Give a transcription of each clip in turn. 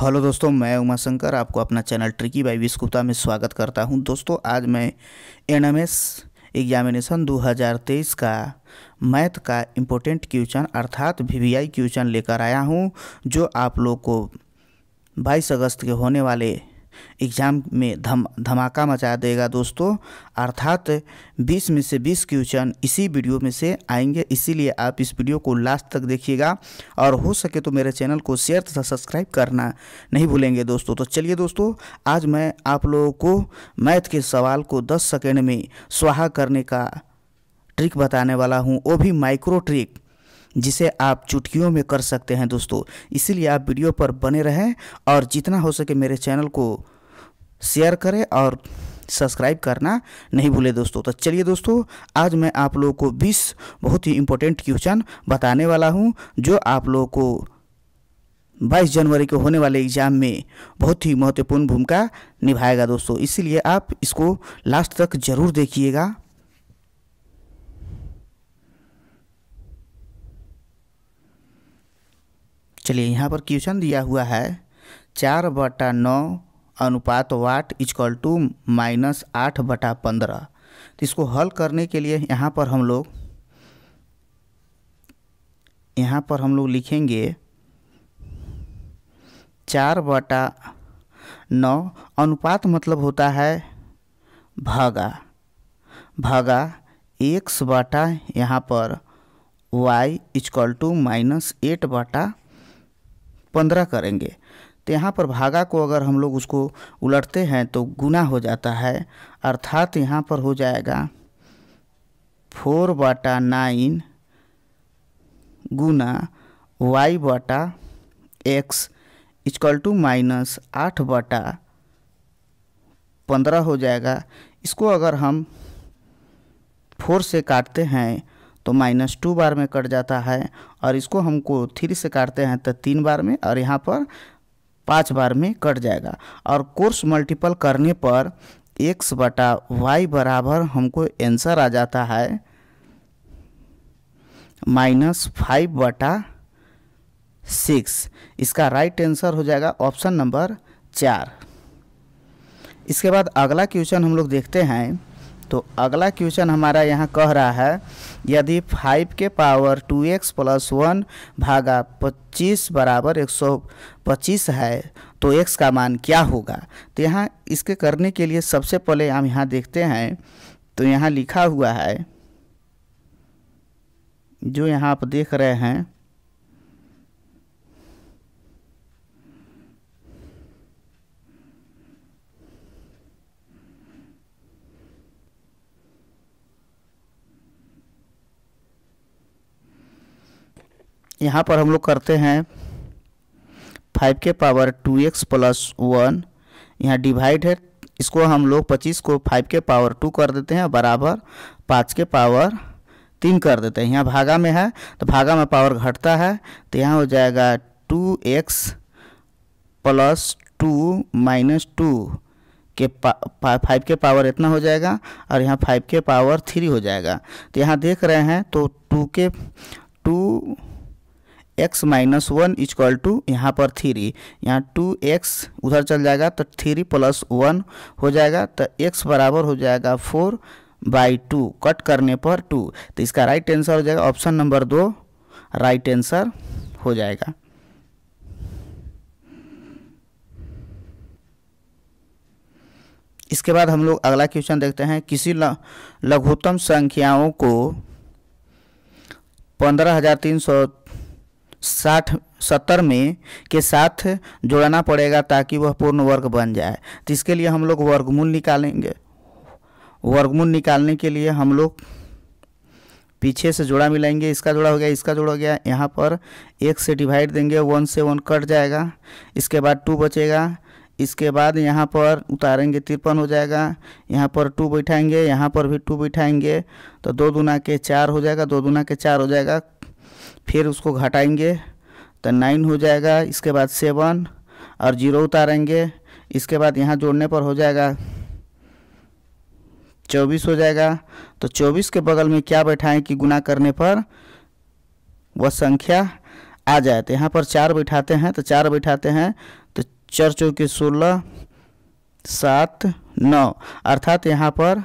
hello दोस्तों मैं उमा शंकर आपको अपना channel tricky by Vish Gupta में स्वागत करता हूं दोस्तों आज मैं एनएमएस एग्जामिनेशन 2023 का मैथ का इम्पोर्टेंट क्वेश्चन अर्थात वीवीआई क्वेश्चन लेकर आया हूं जो आप लोग को 22 अगस्त के होने वाले एग्ज़ाम में धम धमाका मचा देगा दोस्तों अर्थात 20 में से 20 क्वेश्चन इसी वीडियो में से आएंगे इसीलिए आप इस वीडियो को लास्ट तक देखिएगा और हो सके तो मेरे चैनल को शेयर तथा सब्सक्राइब करना नहीं भूलेंगे दोस्तों तो चलिए दोस्तों आज मैं आप लोगों को मैथ के सवाल को दस सेकेंड में स्वाहा करने का ट्रिक बताने वाला हूँ वो भी माइक्रो ट्रिक जिसे आप चुटकियों में कर सकते हैं दोस्तों इसीलिए आप वीडियो पर बने रहें और जितना हो सके मेरे चैनल को शेयर करें और सब्सक्राइब करना नहीं भूले दोस्तों तो चलिए दोस्तों आज मैं आप लोगों को 20 बहुत ही इम्पोर्टेंट क्वेश्चन बताने वाला हूं जो आप लोगों को 22 जनवरी को होने वाले एग्जाम में बहुत ही महत्वपूर्ण भूमिका निभाएगा दोस्तों इसीलिए आप इसको लास्ट तक ज़रूर देखिएगा चलिए यहाँ पर क्वेश्चन दिया हुआ है चार बटा नौ अनुपात वाट इजक्ल टू माइनस आठ बटा पंद्रह तो इसको हल करने के लिए यहाँ पर हम लोग यहाँ पर हम लोग लिखेंगे चार बटा नौ अनुपात मतलब होता है भागा भागा एक्स बटा यहाँ पर y equal to minus eight बटा पंद्रह करेंगे तो यहाँ पर भागा को अगर हम लोग उसको उलटते हैं तो गुना हो जाता है अर्थात यहाँ पर हो जाएगा फोर बाटा नाइन गुना वाई बाटा एक्स इजकल टू माइनस आठ बाटा पंद्रह हो जाएगा इसको अगर हम फोर से काटते हैं तो माइनस टू बार में कट जाता है और इसको हमको थ्री से काटते हैं तो तीन बार में और यहाँ पर पाँच बार में कट जाएगा और कोर्स मल्टीपल करने पर एक्स बटा वाई बराबर हमको आंसर आ जाता है माइनस फाइव बटा सिक्स इसका राइट आंसर हो जाएगा ऑप्शन नंबर चार इसके बाद अगला क्वेश्चन हम लोग देखते हैं तो अगला क्वेश्चन हमारा यहाँ कह रहा है यदि फाइव के power two x plus one भागा पच्चीस बराबर एक सौ पच्चीस है तो एक्स का मान क्या होगा तो यहाँ इसके करने के लिए सबसे पहले हम यहाँ देखते हैं तो यहाँ लिखा हुआ है जो यहाँ आप देख रहे हैं यहाँ पर हम लोग करते हैं फाइव के power two x plus one यहाँ डिवाइड है इसको हम लोग पच्चीस को फाइव के पावर टू कर देते हैं बराबर पाँच के पावर तीन कर देते हैं यहाँ भागा में है तो भागा में पावर घटता है तो यहाँ हो जाएगा two x plus two minus two के पा, पा, फाइव के पावर इतना हो जाएगा और यहाँ फाइव के पावर थ्री हो जाएगा तो यहाँ देख रहे हैं तो टू के two x minus one equal to यहाँ पर थ्री यहाँ टू एक्स उधर चल जाएगा तो थ्री प्लस वन हो जाएगा तो एक्स बराबर हो जाएगा फोर बाई टू कट करने पर टू तो इसका राइट आंसर हो जाएगा ऑप्शन नंबर दो राइट आंसर हो जाएगा इसके बाद हम लोग अगला क्वेश्चन देखते हैं किसी लघुत्तम संख्याओं को पंद्रह हजार तीन सौ साठ सत्तर में के साथ जोड़ना पड़ेगा ताकि वह पूर्ण वर्ग बन जाए तो इसके लिए हम लोग वर्गमूल निकालेंगे वर्गमूल निकालने के लिए हम लोग पीछे से जोड़ा मिलाएंगे इसका जोड़ा हो गया इसका जोड़ा हो गया यहाँ पर एक से डिवाइड देंगे वन से वन कट जाएगा इसके बाद टू बचेगा इसके बाद यहाँ पर उतारेंगे तिरपन हो जाएगा यहाँ पर टू बैठाएंगे यहाँ पर भी टू बैठाएंगे तो दो दुना के चार हो जाएगा दो दुना के चार हो जाएगा फिर उसको घटाएंगे तो नाइन हो जाएगा इसके बाद सेवन और जीरो उतारेंगे इसके बाद यहाँ जोड़ने पर हो जाएगा चौबीस हो जाएगा तो चौबीस के बगल में क्या बैठाएं कि गुना करने पर वह संख्या आ जाए तो यहाँ पर चार बैठाते हैं तो चार बैठाते हैं तो चार चौके सोलह सात नौ अर्थात यहाँ पर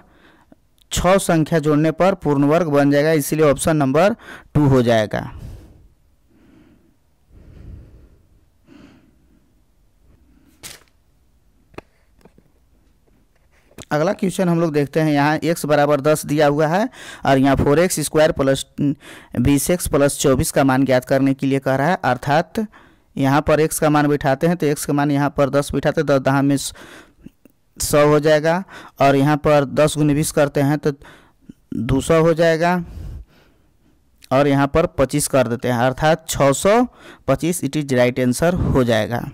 छ संख्या जोड़ने पर पूर्ण वर्ग बन जाएगा इसलिए ऑप्शन नंबर टू हो जाएगा अगला क्वेश्चन हम लोग देखते हैं यहाँ एक्स बराबर दस दिया हुआ है और यहाँ फोर एक्स स्क्वायर प्लस बीस एक्स प्लस चौबीस का मान ज्ञात करने के लिए कह रहा है अर्थात यहाँ पर एक्स का मान बिठाते हैं तो एक्स का मान यहाँ पर दस बिठाते हैं तो दस दहा में सौ हो जाएगा और यहाँ पर दस गुने बीस करते हैं तो दो सौ हो जाएगा और यहाँ पर पच्चीस कर देते हैं अर्थात छः सौ पच्चीस इट इज राइट आंसर हो जाएगा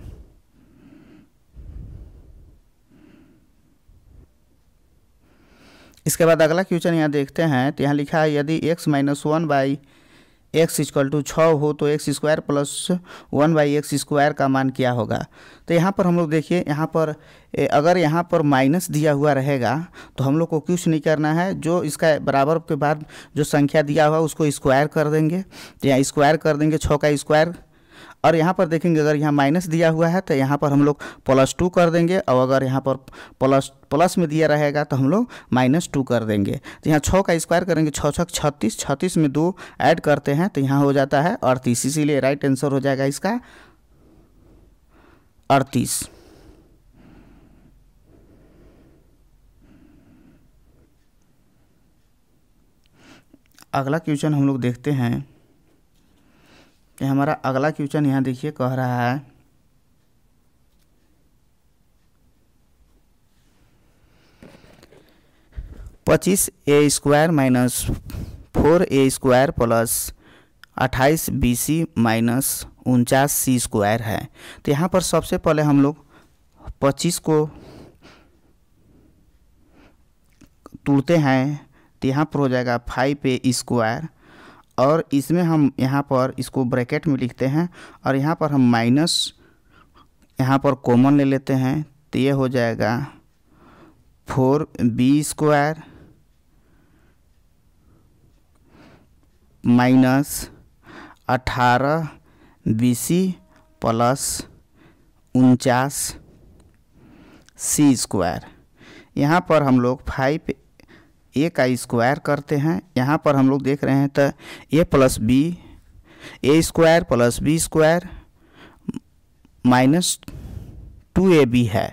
इसके बाद अगला क्वेश्चन यहाँ देखते हैं तो यहाँ लिखा है यदि x minus one by x equal to छः हो तो x square plus one by x square का मान क्या होगा तो यहाँ पर हम लोग देखिए यहाँ पर अगर यहाँ पर माइनस दिया हुआ रहेगा तो हम लोग को कुछ नहीं करना है जो इसका बराबर के बाद जो संख्या दिया हुआ उसको स्क्वायर कर देंगे तो या स्क्वायर कर देंगे छः का स्क्वायर और यहाँ पर देखेंगे अगर यहाँ माइनस दिया हुआ है तो यहाँ पर हम लोग प्लस टू कर देंगे और अगर यहाँ पर प्लस प्लस में दिया रहेगा तो हम लोग माइनस टू कर देंगे तो यहाँ छः का स्क्वायर करेंगे छः छः छत्तीस छत्तीस में दो ऐड करते हैं तो यहाँ हो जाता है अड़तीस इसीलिए राइट आंसर हो जाएगा इसका अड़तीस अगला क्वेश्चन हम लोग देखते हैं ये हमारा अगला क्वेश्चन यहाँ देखिए कह रहा है पच्चीस a square minus four a square plus अट्ठाईस बी सी माइनस उनचास सी स्क्वायर है तो यहाँ पर सबसे पहले हम लोग पच्चीस को तोड़ते हैं तो यहाँ पर हो जाएगा फाइव ए स्क्वायर और इसमें हम यहाँ पर इसको ब्रैकेट में लिखते हैं और यहाँ पर हम माइनस यहाँ पर कॉमन ले लेते हैं तो ये हो जाएगा फोर बी स्क्वायर माइनस अठारह बी सी प्लस उनचास सी स्क्वायर यहाँ पर हम लोग फाइव ए का स्क्वायर करते हैं यहाँ पर हम लोग देख रहे हैं तो a plus b a square plus b square minus two a b है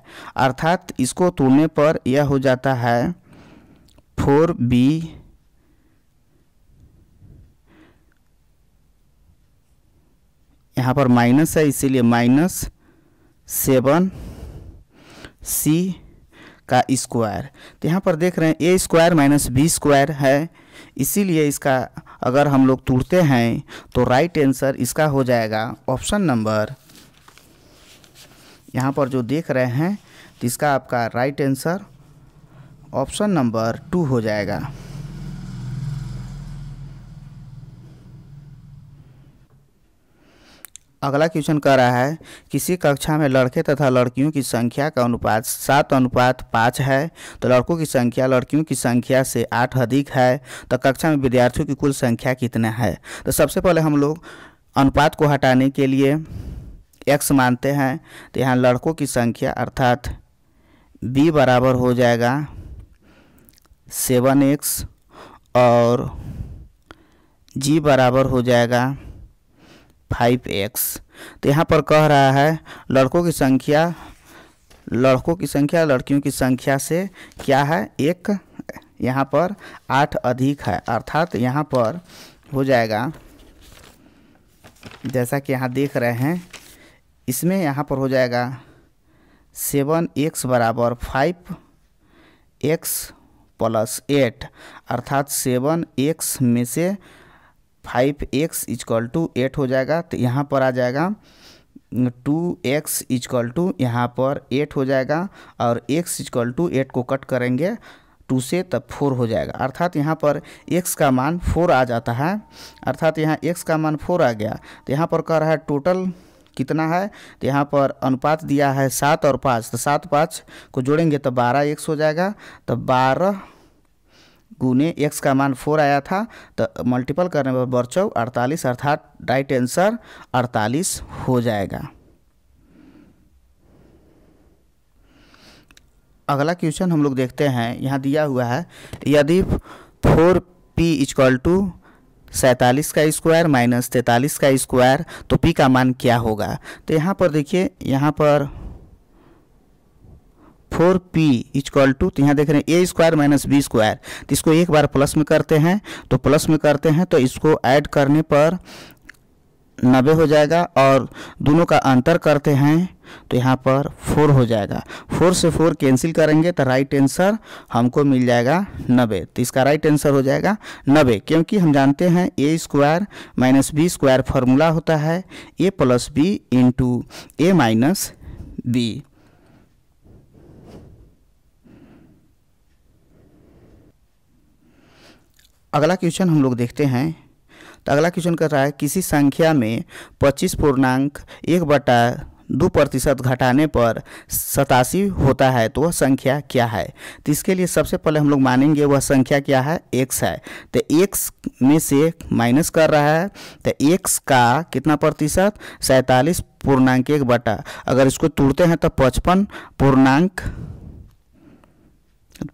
अर्थात इसको तोड़ने पर यह हो जाता है फोर बी यहाँ पर माइनस है इसीलिए माइनस सेवन सी का स्क्वायर तो यहाँ पर देख रहे हैं a square minus b square है इसीलिए इसका अगर हम लोग तोड़ते हैं तो राइट आंसर इसका हो जाएगा ऑप्शन नंबर यहाँ पर जो देख रहे हैं तो इसका आपका right answer option number two हो जाएगा अगला क्वेश्चन कह रहा है किसी कक्षा में लड़के तथा लड़कियों की संख्या का अनुपात सात अनुपात पाँच है तो लड़कों की संख्या लड़कियों की संख्या से आठ अधिक है तो कक्षा में विद्यार्थियों की कुल संख्या कितना है तो सबसे पहले हम लोग अनुपात को हटाने के लिए एक्स मानते हैं तो यहाँ लड़कों की संख्या अर्थात बी बराबर हो जाएगा सेवन एक्स और जी बराबर हो जाएगा फाइव एक्स तो यहाँ पर कह रहा है लड़कों की संख्या लड़कों की संख्या लड़कियों की संख्या से क्या है एक यहाँ पर आठ अधिक है अर्थात यहाँ पर हो जाएगा जैसा कि यहाँ देख रहे हैं इसमें यहाँ पर हो जाएगा सेवन एक्स बराबर फाइव एक्स प्लस एट अर्थात सेवन एक्स में से five x equal to eight हो जाएगा तो यहाँ पर आ जाएगा टू एक्स इजक्ल टू यहाँ पर एट हो जाएगा और एक्स इजक्ल टू एट को कट करेंगे टू से तब फोर हो जाएगा अर्थात यहाँ पर एक्स का मान फोर आ जाता है अर्थात यहाँ एक्स का मान फोर आ गया तो यहाँ पर कह रहा है टोटल कितना है तो यहाँ पर अनुपात दिया है सात और पाँच तो सात पाँच को जोड़ेंगे तो बारह एक्स हो जाएगा तो बारह गुने एक्स का मान फोर आया था तो मल्टीपल करने पर चौ अड़तालीस अर्थात राइट आंसर अड़तालीस हो जाएगा अगला क्वेश्चन हम लोग देखते हैं यहाँ दिया हुआ है यदि फोर पी इजक्ल टू सैंतालीस का स्क्वायर माइनस तैंतालीस का स्क्वायर तो पी का मान क्या होगा तो यहाँ पर देखिए यहाँ पर four p is equal to तो यहाँ देख रहे हैं a square minus b square तो इसको एक बार प्लस में करते हैं तो प्लस में करते हैं तो इसको ऐड करने पर नब्बे हो जाएगा और दोनों का अंतर करते हैं तो यहाँ पर फोर हो जाएगा फोर से फोर कैंसिल करेंगे तो राइट आंसर हमको मिल जाएगा नब्बे तो इसका राइट आंसर हो जाएगा नब्बे क्योंकि हम जानते हैं a square minus b square formula होता है a plus b into a minus b अगला क्वेश्चन हम लोग देखते हैं तो अगला क्वेश्चन कर रहा है किसी संख्या में पच्चीस पूर्णांक एक बटा दो प्रतिशत घटाने पर सतासी होता है तो वह संख्या क्या है तो इसके लिए सबसे पहले हम लोग मानेंगे वह संख्या क्या है एक्स है तो एक्स में से माइनस कर रहा है तो एक्स का कितना प्रतिशत सैंतालीस पूर्णांक एक बटा अगर इसको तोड़ते हैं तो पचपन पूर्णांक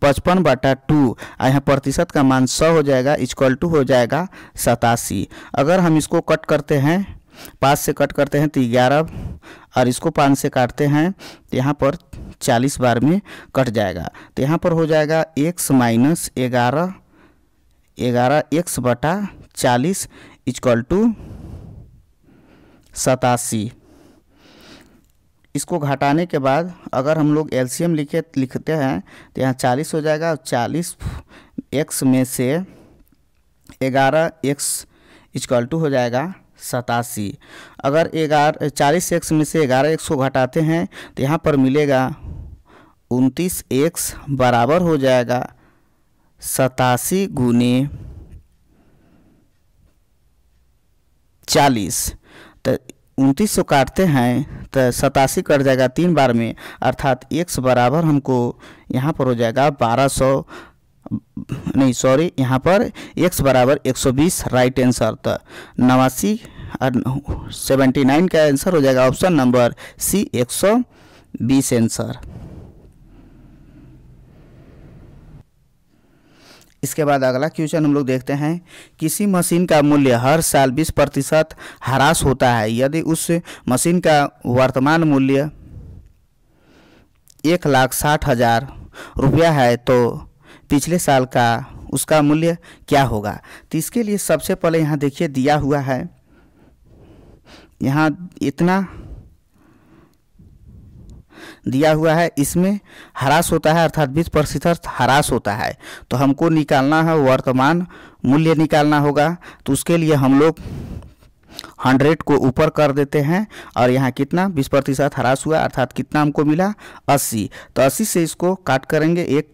पचपन बटा टू और यहाँ प्रतिशत का मान सौ हो जाएगा इक्वल टू हो जाएगा सतासी अगर हम इसको कट करते हैं पाँच से कट करते हैं तो ग्यारह और इसको पाँच से काटते हैं तो यहाँ पर चालीस बार में कट जाएगा तो यहाँ पर हो जाएगा एक्स माइनस ग्यारह ग्यारह एक्स बटा चालीस इक्वल टू सतासी इसको घटाने के बाद अगर हम लोग एलसीएम लिखे लिखते हैं तो यहाँ चालीस हो जाएगा और चालीस एक्स में से ग्यारह एक्स इजक्ल टू हो जाएगा सतासी अगर ग्यारह चालीस एक्स में से ग्यारह एक्स को घटाते हैं तो यहाँ पर मिलेगा उनतीस एक्स बराबर हो जाएगा सतासी गुने चालीस तो उनतीस सौ काटते हैं तो सतासी कट जाएगा तीन बार में अर्थात एक बराबर हमको यहाँ पर हो जाएगा बारह सौ नहीं सॉरी यहाँ पर एक बराबर एक सौ बीस राइट आंसर तो नवासी सेवेंटी नाइन का आंसर हो जाएगा ऑप्शन नंबर सी एक सौ बीस आंसर इसके बाद अगला क्वेश्चन हम लोग देखते हैं किसी मशीन का मूल्य हर साल 20 प्रतिशत ह्रास होता है यदि उस मशीन का वर्तमान मूल्य एक लाख साठ हज़ार रुपया है तो पिछले साल का उसका मूल्य क्या होगा तो इसके लिए सबसे पहले यहाँ देखिए दिया हुआ है यहाँ इतना दिया हुआ है इसमें ह्रास होता है अर्थात बीस प्रतिशत ह्रास होता है तो हमको निकालना है वर्तमान मूल्य निकालना होगा तो उसके लिए हम लोग हंड्रेड को ऊपर कर देते हैं और यहाँ कितना बीस प्रतिशत ह्रास हुआ अर्थात कितना हमको मिला अस्सी तो अस्सी से इसको काट करेंगे एक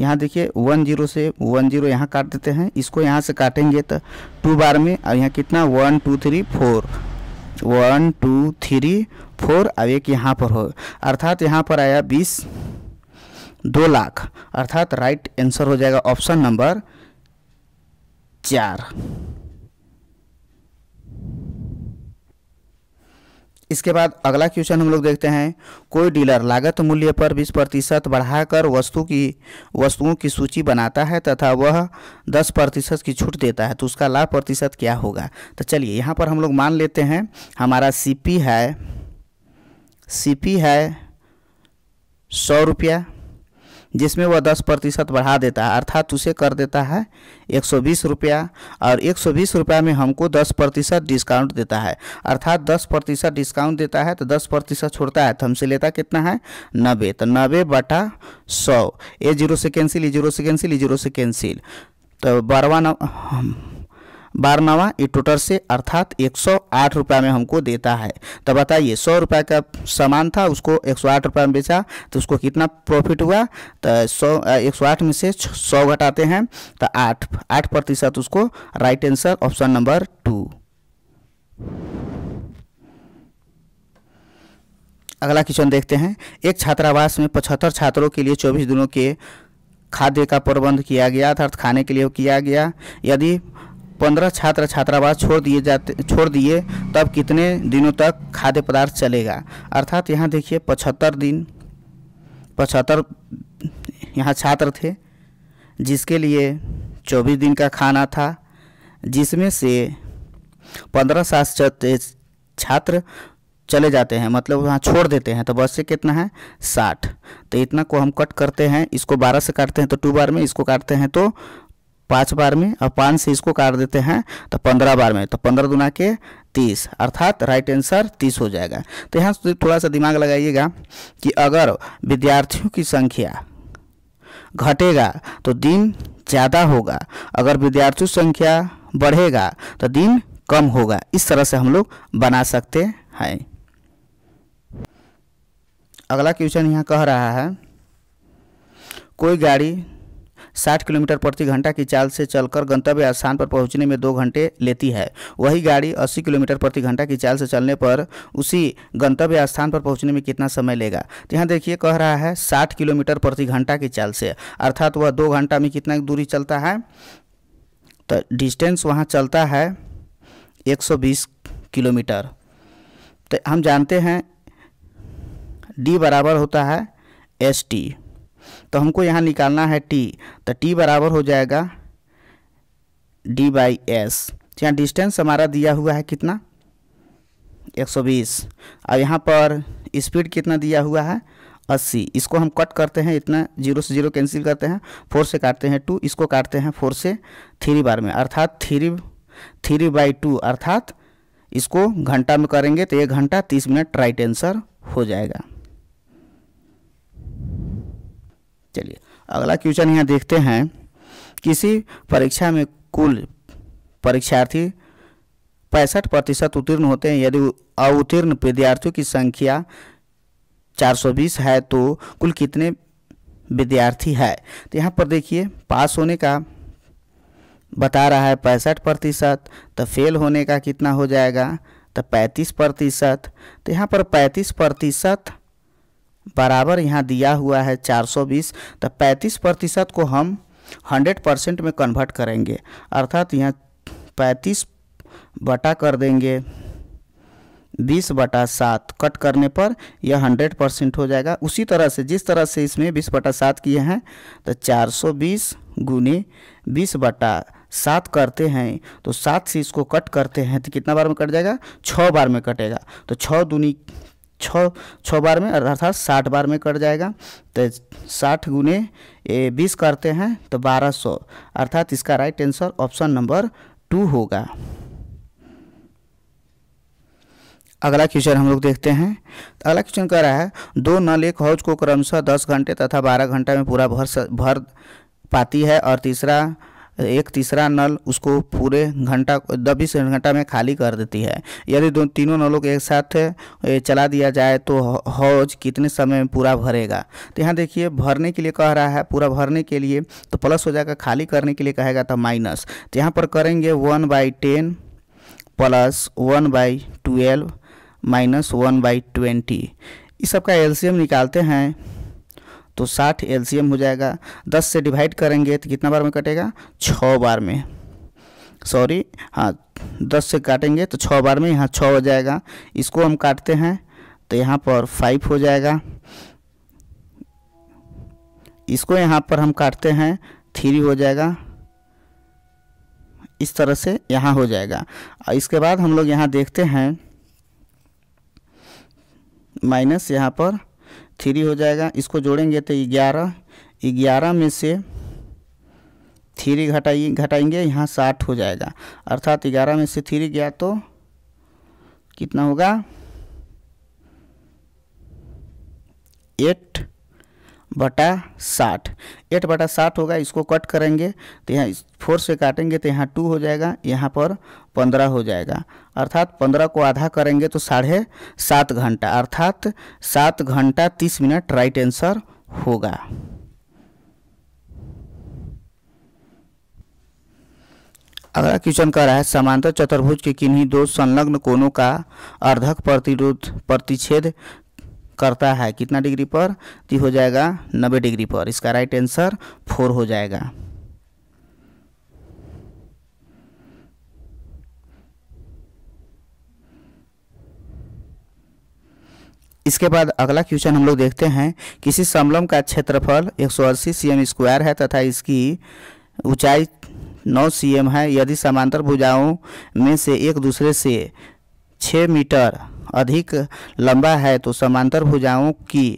यहाँ देखिए वन जीरो से वन जीरो यहाँ काट देते हैं इसको यहाँ से काटेंगे तो टू बार में और यहाँ कितना one two three four one two three four और एक यहाँ पर हो अर्थात यहाँ पर आया बीस दो लाख अर्थात राइट आंसर हो जाएगा ऑप्शन नंबर चार इसके बाद अगला क्वेश्चन हम लोग देखते हैं कोई डीलर लागत मूल्य पर 20 प्रतिशत बढ़ाकर वस्तु की वस्तुओं की सूची बनाता है तथा वह 10 प्रतिशत की छूट देता है तो उसका लाभ प्रतिशत क्या होगा तो चलिए यहाँ पर हम लोग मान लेते हैं हमारा सीपी है सीपी है सौ रुपया जिसमें वह दस प्रतिशत बढ़ा देता है अर्थात उसे कर देता है एक सौ बीस रुपया और एक सौ बीस रुपया में हमको दस प्रतिशत डिस्काउंट देता है अर्थात दस प्रतिशत डिस्काउंट देता है तो दस प्रतिशत छोड़ता है तो हमसे लेता कितना है नब्बे तो नब्बे बटा सौ ए जीरो से कैंसिल ई जीरो से कैंसिल ई जीरो से कैंसिल तो बारवा ये टोटल से अर्थात एक सौ आठ रुपये में हमको देता है तो बताइए सौ रुपये का सामान था उसको एक सौ आठ रुपये में बेचा तो उसको कितना प्रॉफिट हुआ तो सौ एक सौ आठ में से सौ घटाते हैं तो आठ आठ प्रतिशत उसको right answer option number two अगला क्वेश्चन देखते हैं एक छात्रावास में पचहत्तर छात्रों के लिए चौबीस दिनों के खाद्य का प्रबंध किया गया अर्थात खाने के लिए किया गया यदि पंद्रह छात्र छात्रावास छोड़ दिए जाते छोड़ दिए तब कितने दिनों तक खाद्य पदार्थ चलेगा अर्थात यहाँ देखिए पचहत्तर दिन पचहत्तर यहाँ छात्र थे जिसके लिए चौबीस दिन का खाना था जिसमें से पंद्रह सात छात्र चले जाते हैं मतलब वहाँ छोड़ देते हैं तो बस से कितना है साठ तो इतना को हम कट करते हैं इसको बारह से काटते हैं तो टू बार में इसको काटते हैं तो पाँच बार में और पाँच से इसको काट देते हैं तो पंद्रह बार में तो पंद्रह दुना के तीस अर्थात राइट आंसर तीस हो जाएगा तो यहाँ से थोड़ा सा दिमाग लगाइएगा कि अगर विद्यार्थियों की संख्या घटेगा तो दिन ज़्यादा होगा अगर विद्यार्थियों संख्या बढ़ेगा तो दिन कम होगा इस तरह से हम लोग बना सकते हैं अगला क्वेश्चन यहाँ कह रहा है कोई गाड़ी साठ किलोमीटर प्रति घंटा की चाल से चलकर गंतव्य स्थान पर पहुंचने में दो घंटे लेती है वही गाड़ी अस्सी किलोमीटर प्रति घंटा की चाल से चलने पर उसी गंतव्य स्थान पर पहुंचने में कितना समय लेगा तो यहाँ देखिए कह रहा है साठ किलोमीटर प्रति घंटा की चाल से अर्थात वह दो घंटा में कितना दूरी चलता है तो डिस्टेंस वहाँ चलता है एक किलोमीटर तो हम जानते हैं डी बराबर होता है एस टी तो हमको यहाँ निकालना है टी तो टी बराबर हो जाएगा डी बाई एस यहाँ डिस्टेंस हमारा दिया हुआ है कितना 120 और यहाँ पर स्पीड कितना दिया हुआ है 80 इसको हम कट करते हैं इतना जीरो से जीरो कैंसिल करते हैं फोर से काटते हैं टू इसको काटते हैं फोर से थ्री बार में अर्थात थ्री थ्री बाई टू अर्थात इसको घंटा में करेंगे तो एक घंटा तीस मिनट राइट आंसर हो जाएगा चलिए अगला क्वेश्चन यहाँ देखते हैं किसी परीक्षा में कुल परीक्षार्थी पैंसठ प्रतिशत उत्तीर्ण होते हैं यदि अवतीर्ण विद्यार्थियों की संख्या 420 है तो कुल कितने विद्यार्थी है तो यहाँ पर देखिए पास होने का बता रहा है पैंसठ प्रतिशत तो फेल होने का कितना हो जाएगा तो पैंतीस प्रतिशत तो यहाँ पर पैंतीस प्रतिशत बराबर यहाँ दिया हुआ है 420 तो 35 प्रतिशत को हम 100 परसेंट में कन्वर्ट करेंगे अर्थात यहाँ 35 बटा कर देंगे 20 बटा सात कट करने पर यह 100 परसेंट हो जाएगा उसी तरह से जिस तरह से इसमें 20 बटा सात किए हैं तो 420 सौ बीस गुने बीस बटा सात करते हैं तो सात से इसको कट करते हैं तो कितना बार में कट जाएगा छः बार में कटेगा तो छः दूनी छः छः बार में अर्थात साठ बार में कट जाएगा तो साठ गुने बीस करते हैं तो बारह सौ अर्थात इसका right answer option number two होगा अगला क्वेश्चन हम लोग देखते हैं अगला क्वेश्चन कह रहा है दो नल एक हौज को क्रमशः दस घंटे तथा बारह घंटे में पूरा भर भर पाती है और तीसरा एक तीसरा नल उसको पूरे घंटा दबीस घंटा में खाली कर देती है यदि दो तीनों नलों के एक साथ चला दिया जाए तो हौज कितने समय में पूरा भरेगा तो यहाँ देखिए भरने के लिए कह रहा है पूरा भरने के लिए तो प्लस हो जाएगा खाली करने के लिए कहेगा तो माइनस तो यहाँ पर करेंगे one by ten plus one by twelve minus one by twenty इस सब का एल्शियम निकालते हैं तो साठ एल हो जाएगा दस से डिवाइड करेंगे तो कितना बार में कटेगा छः बार में सॉरी हाँ दस से काटेंगे तो छः बार में यहाँ छः हो जाएगा इसको हम काटते हैं तो यहाँ पर फाइव हो जाएगा इसको यहाँ पर हम काटते हैं थ्री हो जाएगा इस तरह से यहाँ हो जाएगा और इसके बाद हम लोग यहाँ देखते हैं माइनस यहाँ पर थ्री हो जाएगा इसको जोड़ेंगे तो ग्यारह ग्यारह में से थ्री घटाई घटाएंगे यहाँ साठ हो जाएगा अर्थात ग्यारह में से थ्री गया तो कितना होगा एट बटा साठ एट बटा साठ होगा इसको कट करेंगे तो यहाँ फोर से काटेंगे तो यहाँ टू हो जाएगा यहाँ पर पंद्रह हो जाएगा अर्थात पंद्रह को आधा करेंगे तो साढ़े सात घंटा अर्थात सात घंटा तीस मिनट राइट आंसर होगा अगला क्वेश्चन कह रहा है समांतर चतुर्भुज के किन्हीं दो संलग्न कोनों का अर्धक प्रतिरोध प्रतिच्छेद करता है कितना डिग्री पर तो हो जाएगा नब्बे डिग्री पर इसका राइट आंसर फोर हो जाएगा इसके बाद अगला क्वेश्चन हम लोग देखते हैं किसी समलम का क्षेत्रफल एक सौ अस्सी सी एम स्क्वायर है तथा इसकी ऊंचाई 9 सी है यदि समांतर भुजाओं में से एक दूसरे से छः मीटर अधिक लंबा है तो समांतर भुजाओं की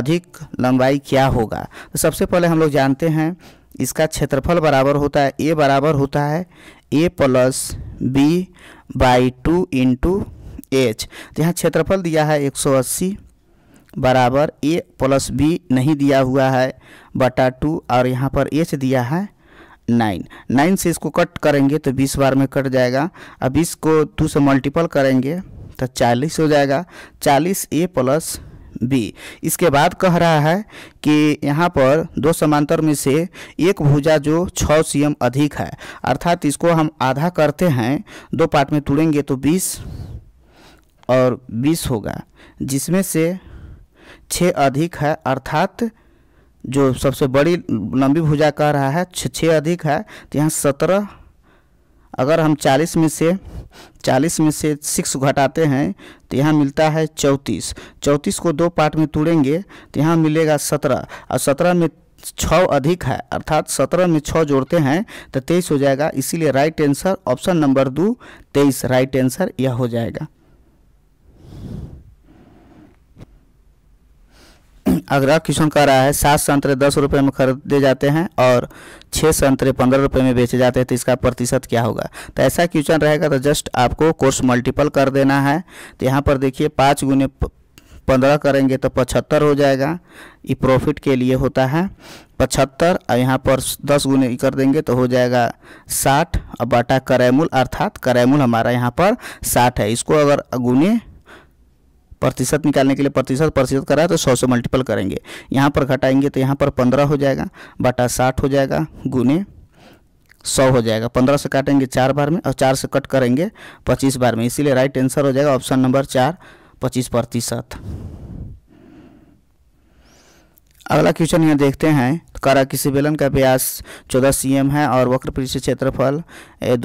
अधिक लंबाई क्या होगा तो सबसे पहले हम लोग जानते हैं इसका क्षेत्रफल बराबर होता है ए बराबर होता है a plus b by two into h तो यहाँ क्षेत्रफल दिया है एक सौ अस्सी बराबर ए प्लस बी नहीं दिया हुआ है बटा टू और यहाँ पर एच दिया है नाइन नाइन से इसको कट करेंगे तो बीस बार में कट जाएगा अब इसको टू से मल्टीपल करेंगे तो चालीस हो जाएगा चालीस ए प्लस बी इसके बाद कह रहा है कि यहाँ पर दो समांतर में से एक भुजा जो छः सी अधिक है अर्थात इसको हम आधा करते हैं दो पार्ट में तोड़ेंगे तो बीस और बीस होगा जिसमें से छः अधिक है अर्थात जो सबसे बड़ी लंबी भुजा कह रहा है छः अधिक है तो यहाँ सत्रह अगर हम चालीस में से चालीस में से सिक्स घटाते हैं तो यहाँ मिलता है चौंतीस चौंतीस को दो पार्ट में तोड़ेंगे तो यहाँ मिलेगा सत्रह और सत्रह में छः अधिक है अर्थात सत्रह में छः जोड़ते हैं तो तेईस हो जाएगा इसीलिए राइट आंसर ऑप्शन नंबर दो तेईस राइट आंसर यह हो जाएगा आगरा किशन कह रहा है सात संतरे दस रुपये में खरीदे जाते हैं और छः संतरे पंद्रह रुपये में बेचे जाते हैं तो इसका प्रतिशत क्या होगा तो ऐसा क्वेश्चन रहेगा तो जस्ट आपको कोर्स मल्टीपल कर देना है तो यहाँ पर देखिए पाँच गुने पंद्रह करेंगे तो पचहत्तर हो जाएगा ये प्रॉफिट के लिए होता है पचहत्तर और यहाँ पर दस गुने कर देंगे तो हो जाएगा साठ और बाटा करैमूल अर्थात करैमूल हमारा यहाँ पर साठ है इसको अगर गुने प्रतिशत निकालने के लिए प्रतिशत प्रतिशत कराए है तो सौ से मल्टीपल करेंगे यहाँ पर घटाएंगे तो यहाँ पर पंद्रह हो जाएगा बटा साठ हो जाएगा गुने सौ हो जाएगा पंद्रह से काटेंगे चार बार में और चार से कट करेंगे पच्चीस बार में इसीलिए राइट आंसर हो जाएगा ऑप्शन नंबर चार पच्चीस प्रतिशत अगला क्वेश्चन यहाँ देखते हैं कारा किसी बेलन का व्यास 14 सीएम है और वक्र पृष्ठ क्षेत्रफल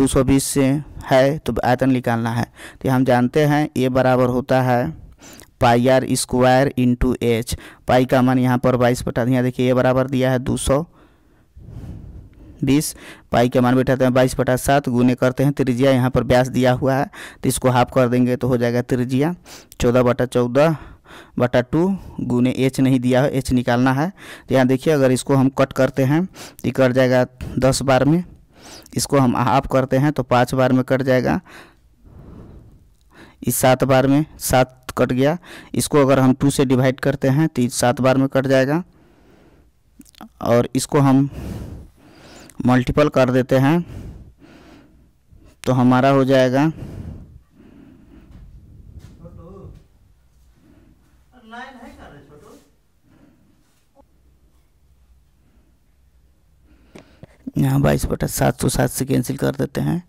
220 से है तो आयतन निकालना है तो हम जानते हैं ये बराबर होता है pi r square into h pi का मान यहाँ पर बाईस बटा यहाँ देखिए ये बराबर दिया है दो सौ बीस पाई का मान बैठाते हैं बाईस बटा सात गुने करते हैं त्रिज्या यहाँ पर ब्यास दिया हुआ है तो इसको हाफ कर देंगे तो हो जाएगा त्रिज्या चौदह बटा चौदह बटा टू गुने एच नहीं दिया है एच निकालना है तो यहाँ देखिए अगर इसको हम कट करते हैं तो कट जाएगा दस बार में इसको हम हाफ करते हैं तो पाँच बार में कट जाएगा इस सात बार में सात कट गया इसको अगर हम टू से डिवाइड करते हैं तो सात बार में कट जाएगा और इसको हम मल्टीपल कर देते हैं तो हमारा हो जाएगा यहाँ बाईस बटा सात सौ सात से कैंसिल कर देते हैं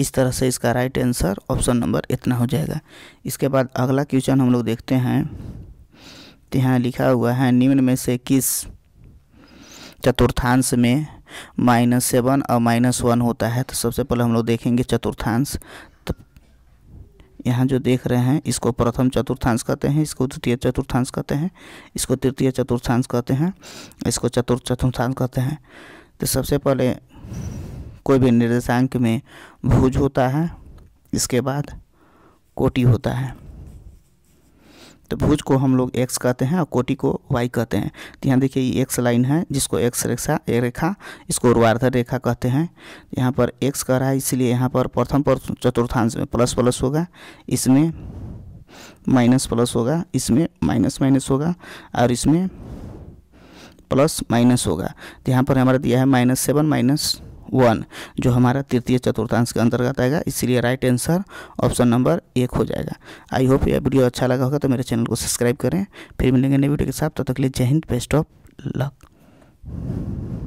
इस तरह से इसका राइट आंसर ऑप्शन नंबर इतना हो जाएगा इसके बाद अगला क्वेश्चन हम लोग देखते हैं तो यहाँ लिखा हुआ है निम्न में से किस चतुर्थांश में माइनस सेवन और माइनस वन होता है तो सबसे पहले हम लोग देखेंगे चतुर्थांश तो यहाँ जो देख रहे हैं इसको प्रथम चतुर्थांश कहते हैं इसको द्वितीय चतुर्थांश कहते हैं इसको तृतीय चतुर्थांश कहते हैं इसको चतुर्थ चतुर्थांश कहते हैं तो सबसे पहले कोई भी निर्देशांक में भुज होता है इसके बाद कोटि होता है तो भुज को हम लोग एक्स कहते हैं और कोटि को वाई कहते हैं तो यहाँ देखिए ये एक्स लाइन है जिसको एक्स रेखा ए रेखा इसको उर्वार्धर रेखा कहते हैं यहाँ पर एक्स कह रहा है इसलिए यहाँ पर प्रथम पर चतुर्थांश में प्लस प्लस होगा इसमें माइनस प्लस होगा इसमें माइनस माइनस होगा और इसमें प्लस माइनस होगा तो यहाँ पर हमारा दिया है माइनस सेवन माइनस वन जो हमारा तृतीय चतुर्थांश के अंतर्गत आएगा इसलिए राइट आंसर ऑप्शन नंबर एक हो जाएगा आई होप यह वीडियो अच्छा लगा होगा तो मेरे चैनल को सब्सक्राइब करें फिर मिलेंगे नई वीडियो के साथ तब तो तक के लिए जय हिंद बेस्ट ऑफ लक